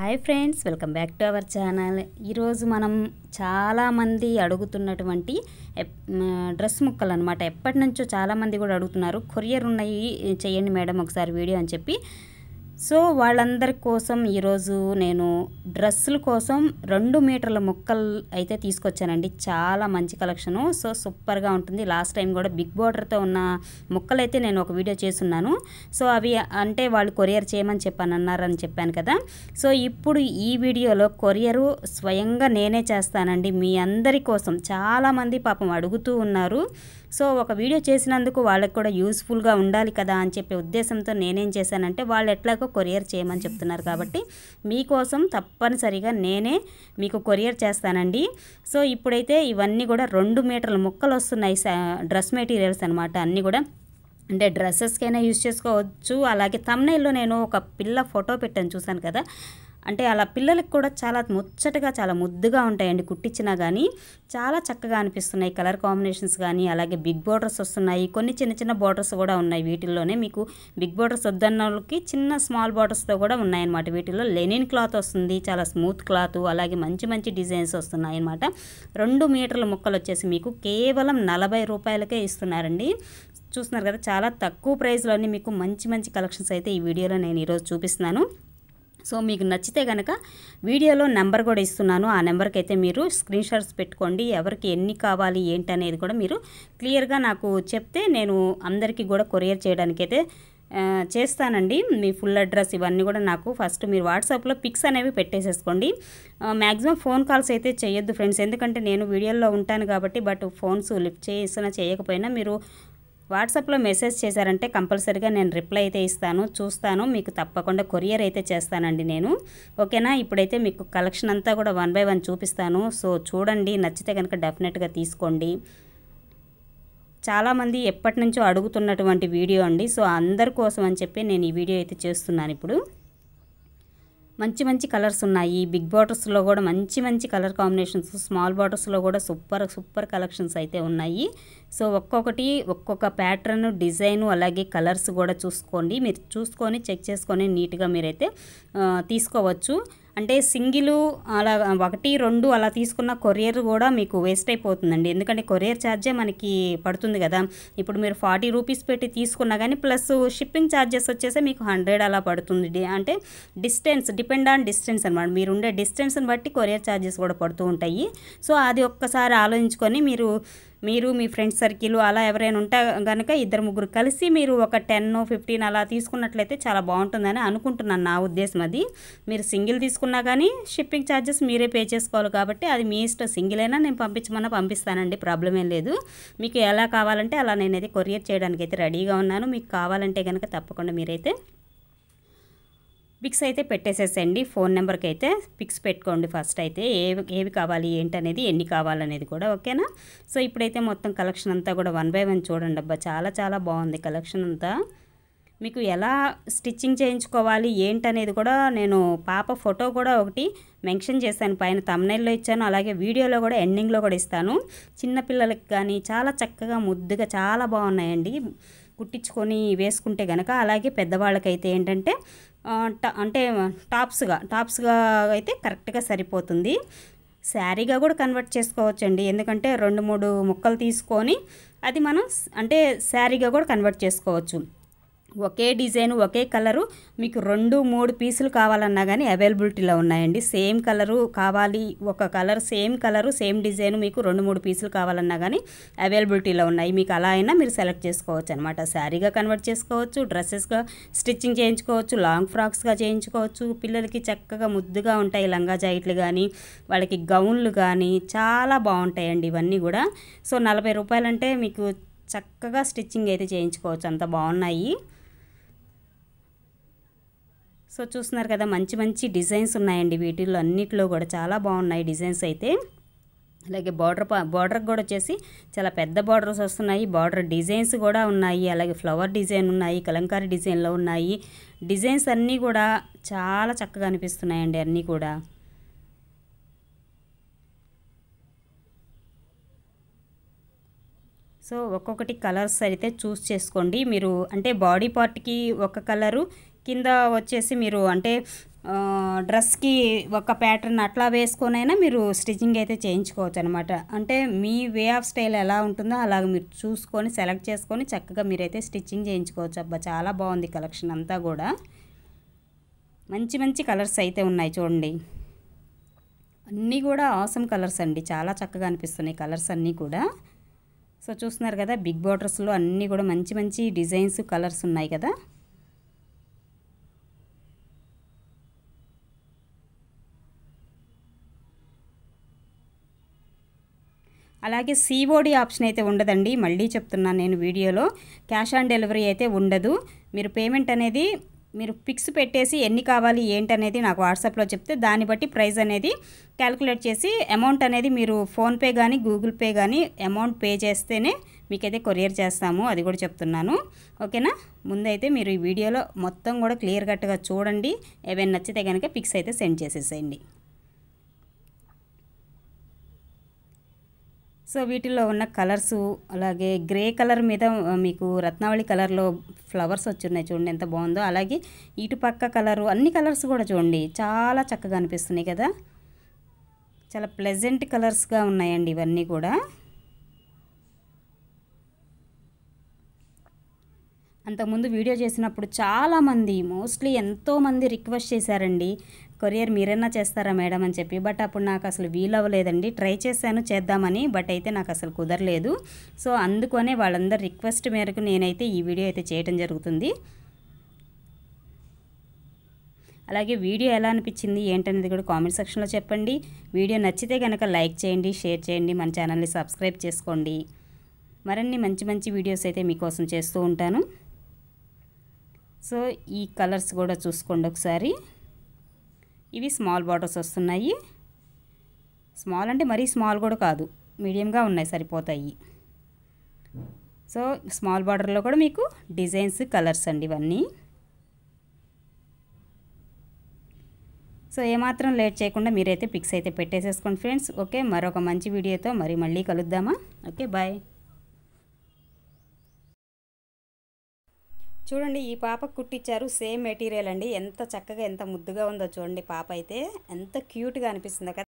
hi friends welcome back to our channel ఈరోజు మనం చాలామంది అడుగుతున్నటువంటి డ్రెస్ ముక్కలు అనమాట ఎప్పటి నుంచో చాలామంది కూడా అడుగుతున్నారు కొరియర్ ఉన్నాయి చేయండి మేడం ఒకసారి వీడియో అని చెప్పి సో వాళ్ళందరి కోసం ఈరోజు నేను డ్రెస్సుల కోసం రెండు మీటర్ల ముక్కలు అయితే తీసుకొచ్చానండి చాలా మంచి కలెక్షను సో సూపర్గా ఉంటుంది లాస్ట్ టైం కూడా బిగ్ బార్డర్తో ఉన్న ముక్కలు అయితే నేను ఒక వీడియో చేస్తున్నాను సో అవి అంటే వాళ్ళు కొరియర్ చేయమని చెప్పాను అన్నారని చెప్పాను కదా సో ఇప్పుడు ఈ వీడియోలో కొరియరు స్వయంగా నేనే చేస్తానండి మీ అందరి కోసం చాలామంది పాపం అడుగుతూ ఉన్నారు సో ఒక వీడియో చేసినందుకు వాళ్ళకి కూడా యూస్ఫుల్గా ఉండాలి కదా అని చెప్పే ఉద్దేశంతో నేనేం చేశానంటే వాళ్ళు ఎట్లాగో కొరియర్ చేయమని చెప్తున్నారు కాబట్టి మీకోసం తప్పనిసరిగా నేనే మీకు కొరియర్ చేస్తానండి సో ఇప్పుడైతే ఇవన్నీ కూడా రెండు మీటర్ల ముక్కలు వస్తున్నాయి డ్రెస్ మెటీరియల్స్ అనమాట అన్నీ కూడా అంటే డ్రెస్సెస్కైనా యూజ్ చేసుకోవచ్చు అలాగే తమ్నైల్లో నేను ఒక పిల్ల ఫోటో పెట్టాను చూశాను కదా అంటే అలా పిల్లలకు కూడా చాలా ముచ్చటగా చాలా ముద్దుగా ఉంటాయండి కుట్టించినా కానీ చాలా చక్కగా అనిపిస్తున్నాయి కలర్ కాంబినేషన్స్ కానీ అలాగే బిగ్ బోర్డర్స్ వస్తున్నాయి కొన్ని చిన్న చిన్న బోర్డర్స్ కూడా ఉన్నాయి వీటిల్లోనే మీకు బిగ్ బోర్డర్స్ వద్దన్న వాళ్ళకి చిన్న స్మాల్ బోర్డర్స్తో కూడా ఉన్నాయన్నమాట వీటిల్లో లెనిన్ క్లాత్ వస్తుంది చాలా స్మూత్ క్లాత్ అలాగే మంచి మంచి డిజైన్స్ వస్తున్నాయి అన్నమాట రెండు మీటర్ల ముక్కలు వచ్చేసి మీకు కేవలం నలభై రూపాయలకే ఇస్తున్నారండి చూస్తున్నారు కదా చాలా తక్కువ ప్రైస్లోనే మీకు మంచి మంచి కలెక్షన్స్ అయితే ఈ వీడియోలో నేను ఈరోజు చూపిస్తున్నాను సో మీకు నచ్చితే కనుక వీడియోలో నెంబర్ కూడా ఇస్తున్నాను ఆ నెంబర్కి అయితే మీరు స్క్రీన్ షాట్స్ పెట్టుకోండి ఎవరికి ఎన్ని కావాలి ఏంటి అనేది కూడా మీరు క్లియర్గా నాకు చెప్తే నేను అందరికీ కూడా కొరియర్ చేయడానికైతే చేస్తానండి మీ ఫుల్ అడ్రస్ ఇవన్నీ కూడా నాకు ఫస్ట్ మీరు వాట్సాప్లో పిక్స్ అనేవి పెట్టేసేసుకోండి మ్యాక్సిమం ఫోన్ కాల్స్ అయితే చేయొద్దు ఫ్రెండ్స్ ఎందుకంటే నేను వీడియోలో ఉంటాను కాబట్టి బట్ ఫోన్స్ లిఫ్ట్ చేసినా చేయకపోయినా మీరు వాట్సాప్లో మెసేజ్ చేశారంటే కంపల్సరీగా నేను రిప్లై అయితే ఇస్తాను చూస్తాను మీకు తప్పకుండా కొరియర్ అయితే చేస్తానండి నేను ఓకేనా ఇప్పుడైతే మీకు కలెక్షన్ అంతా కూడా వన్ బై వన్ చూపిస్తాను సో చూడండి నచ్చితే కనుక డెఫినెట్గా తీసుకోండి చాలామంది ఎప్పటి నుంచో అడుగుతున్నటువంటి వీడియో అండి సో అందరి కోసం అని చెప్పి నేను ఈ వీడియో అయితే చేస్తున్నాను ఇప్పుడు మంచి మంచి కలర్స్ ఉన్నాయి బిగ్ బాటిల్స్లో కూడా మంచి మంచి కలర్ కాంబినేషన్స్ స్మాల్ బాటిల్స్లో కూడా సూపర్ సూపర్ కలెక్షన్స్ అయితే ఉన్నాయి సో ఒక్కొక్కటి ఒక్కొక్క ప్యాటర్న్ డిజైన్ అలాగే కలర్స్ కూడా చూసుకోండి మీరు చూసుకొని చెక్ చేసుకొని నీట్గా మీరైతే తీసుకోవచ్చు అంటే సింగిల్ అలా ఒకటి రెండు అలా తీసుకున్న కొరియర్ కూడా మీకు వేస్ట్ అయిపోతుందండి ఎందుకంటే కొరియర్ ఛార్జే మనకి పడుతుంది కదా ఇప్పుడు మీరు ఫార్టీ రూపీస్ పెట్టి తీసుకున్నా కానీ ప్లస్ షిప్పింగ్ ఛార్జెస్ వచ్చేసి మీకు హండ్రెడ్ అలా పడుతుంది అంటే డిస్టెన్స్ డిపెండ్ ఆన్ డిస్టెన్స్ అనమాట మీరు ఉండే డిస్టెన్స్ని బట్టి కొరియర్ ఛార్జెస్ కూడా పడుతూ ఉంటాయి సో అది ఒక్కసారి ఆలోచించుకొని మీరు మీరు మీ ఫ్రెండ్స్ సర్కిల్ అలా ఎవరైనా ఉంటే కనుక ఇద్దరు ముగ్గురు కలిసి మీరు ఒక టెన్ ఫిఫ్టీన్ అలా తీసుకున్నట్లయితే చాలా బాగుంటుందని అనుకుంటున్నాను నా ఉద్దేశం అది మీరు సింగిల్ తీసుకున్నా కానీ షిప్పింగ్ ఛార్జెస్ మీరే పే చేసుకోవాలి కాబట్టి అది మీ ఇష్టం సింగిల్ అయినా నేను పంపించమన్నా పంపిస్తానండి ప్రాబ్లం ఏం లేదు మీకు ఎలా కావాలంటే అలా నేనైతే కొరియర్ చేయడానికి అయితే రెడీగా ఉన్నాను మీకు కావాలంటే కనుక తప్పకుండా మీరైతే పిక్స్ అయితే పెట్టేసేసండి ఫోన్ నెంబర్కి అయితే పిక్స్ పెట్టుకోండి ఫస్ట్ అయితే ఏవి ఏవి కావాలి ఏంటనేది ఎన్ని కావాలనేది కూడా ఓకేనా సో ఇప్పుడైతే మొత్తం కలెక్షన్ అంతా కూడా వన్ బై వన్ చూడండి అబ్బా చాలా చాలా బాగుంది కలెక్షన్ అంతా మీకు ఎలా స్టిచ్చింగ్ చేయించుకోవాలి ఏంటనేది కూడా నేను పాప ఫోటో కూడా ఒకటి మెన్షన్ చేశాను పైన తమ్నైల్లో ఇచ్చాను అలాగే వీడియోలో కూడా ఎండింగ్లో కూడా ఇస్తాను చిన్నపిల్లలకి కానీ చాలా చక్కగా ముద్దుగా చాలా బాగున్నాయండి కుట్టించుకొని వేసుకుంటే కనుక అలాగే పెద్దవాళ్ళకైతే ఏంటంటే అంటే టాప్స్గా టాప్స్గా అయితే కరెక్ట్గా సరిపోతుంది శారీగా కూడా కన్వర్ట్ చేసుకోవచ్చండి ఎందుకంటే రెండు మూడు ముక్కలు తీసుకొని అది మనం అంటే శారీగా కూడా కన్వర్ట్ చేసుకోవచ్చు ఒకే డిజైన్ ఒకే కలరు మీకు రెండు మూడు పీసులు కావాలన్నా కానీ అవైలబిలిటీలో ఉన్నాయండి సేమ్ కలరు కావాలి ఒక colour same colour same design మీకు రెండు మూడు పీసులు కావాలన్నా కానీ అవైలబిలిటీలో ఉన్నాయి మీకు అలా అయినా మీరు సెలెక్ట్ చేసుకోవచ్చు అనమాట శారీగా కన్వర్ట్ చేసుకోవచ్చు డ్రెస్సెస్గా స్టిచ్చింగ్ చేయించుకోవచ్చు లాంగ్ ఫ్రాక్స్గా చేయించుకోవచ్చు పిల్లలకి చక్కగా ముద్దుగా ఉంటాయి లంగా జాయిట్లు కానీ వాళ్ళకి గౌన్లు కానీ చాలా బాగుంటాయండి ఇవన్నీ కూడా సో నలభై రూపాయలంటే మీకు చక్కగా స్టిచ్చింగ్ అయితే చేయించుకోవచ్చు అంత బాగున్నాయి సో చూస్తున్నారు కదా మంచి మంచి డిజైన్స్ ఉన్నాయండి వీటిల్లో అన్నిట్లో కూడా చాలా బాగున్నాయి డిజైన్స్ అయితే అలాగే బార్డర్ బార్డర్కి కూడా వచ్చేసి చాలా పెద్ద బార్డర్స్ వస్తున్నాయి బార్డర్ డిజైన్స్ కూడా ఉన్నాయి అలాగే ఫ్లవర్ డిజైన్ ఉన్నాయి కలంకారీ డిజైన్లో ఉన్నాయి డిజైన్స్ అన్నీ కూడా చాలా చక్కగా అనిపిస్తున్నాయండి అన్నీ కూడా సో ఒక్కొక్కటి కలర్స్ అయితే చూస్ చేసుకోండి మీరు అంటే బాడీ పార్ట్కి ఒక కలరు కింద వచ్చేసి మీరు అంటే డ్రెస్కి ఒక ప్యాటర్న్ అట్లా వేసుకొనైనా మీరు స్టిచ్చింగ్ అయితే చేయించుకోవచ్చు అనమాట అంటే మీ వే ఆఫ్ స్టైల్ ఎలా ఉంటుందో అలాగ మీరు చూసుకొని సెలెక్ట్ చేసుకొని చక్కగా మీరైతే స్టిచ్చింగ్ చేయించుకోవచ్చు అబ్బా చాలా బాగుంది కలెక్షన్ అంతా కూడా మంచి మంచి కలర్స్ అయితే ఉన్నాయి చూడండి అన్నీ కూడా ఆసమ్ కలర్స్ అండి చాలా చక్కగా అనిపిస్తున్నాయి కలర్స్ అన్నీ కూడా సో చూస్తున్నారు కదా బిగ్ బోటర్స్లో అన్నీ కూడా మంచి మంచి డిజైన్స్ కలర్స్ ఉన్నాయి కదా అలాగే సిఓడి ఆప్షన్ అయితే ఉండదండి మళ్ళీ చెప్తున్నాను నేను వీడియోలో క్యాష్ ఆన్ డెలివరీ అయితే ఉండదు మీరు పేమెంట్ అనేది మీరు పిక్స్ పెట్టేసి ఎన్ని కావాలి ఏంటనేది నాకు వాట్సాప్లో చెప్తే దాన్ని బట్టి ప్రైస్ అనేది క్యాలిక్యులేట్ చేసి అమౌంట్ అనేది మీరు ఫోన్పే కానీ గూగుల్ పే కానీ అమౌంట్ పే చేస్తేనే మీకైతే కొరియర్ చేస్తాము అది కూడా చెప్తున్నాను ఓకేనా ముందైతే మీరు ఈ వీడియోలో మొత్తం కూడా క్లియర్ కట్గా చూడండి ఏవైనా నచ్చితే కనుక పిక్స్ అయితే సెండ్ చేసేసేయండి సో వీటిలో ఉన్న కలర్స్ అలాగే గ్రే కలర్ మీద మీకు రత్నావళి కలర్లో ఫ్లవర్స్ వచ్చున్నాయి చూడండి ఎంత బాగుందో అలాగే ఇటు పక్క కలరు అన్ని కలర్స్ కూడా చూడండి చాలా చక్కగా అనిపిస్తున్నాయి కదా చాలా ప్లెజెంట్ కలర్స్గా ఉన్నాయండి ఇవన్నీ కూడా అంతకుముందు వీడియో చేసినప్పుడు చాలామంది మోస్ట్లీ ఎంతోమంది రిక్వెస్ట్ చేశారండి కొరియర్ మీరన్నా చేస్తారా మేడం అని చెప్పి బట్ అప్పుడు నాకు అసలు వీలవ్వలేదండి ట్రై చేశాను చేద్దామని బట్ అయితే నాకు అసలు కుదరలేదు సో అందుకనే వాళ్ళందరి రిక్వెస్ట్ మేరకు నేనైతే ఈ వీడియో అయితే చేయడం జరుగుతుంది అలాగే వీడియో ఎలా అనిపించింది ఏంటనేది కూడా కామెంట్ సెక్షన్లో చెప్పండి వీడియో నచ్చితే కనుక లైక్ చేయండి షేర్ చేయండి మన ఛానల్ని సబ్స్క్రైబ్ చేసుకోండి మరిన్ని మంచి మంచి వీడియోస్ అయితే మీకోసం చేస్తూ ఉంటాను సో ఈ కలర్స్ కూడా చూసుకోండి ఒకసారి ఇవి స్మాల్ బాటిల్స్ వస్తున్నాయి స్మాల్ అంటే మరీ స్మాల్ కూడా కాదు మీడియంగా ఉన్నాయి సరిపోతాయి సో స్మాల్ బార్డర్లో కూడా మీకు డిజైన్స్ కలర్స్ అండి ఇవన్నీ సో ఏమాత్రం లేట్ చేయకుండా మీరైతే పిక్స్ అయితే పెట్టేసేసుకోండి ఫ్రెండ్స్ ఓకే మరొక మంచి వీడియోతో మరి మళ్ళీ కలుద్దామా ఓకే బాయ్ చూడండి ఈ పాపకు కుట్టించారు సేమ్ మెటీరియల్ అండి ఎంత చక్కగా ఎంత ముద్దుగా ఉందో చూడండి పాప అయితే ఎంత క్యూట్గా అనిపిస్తుంది కదా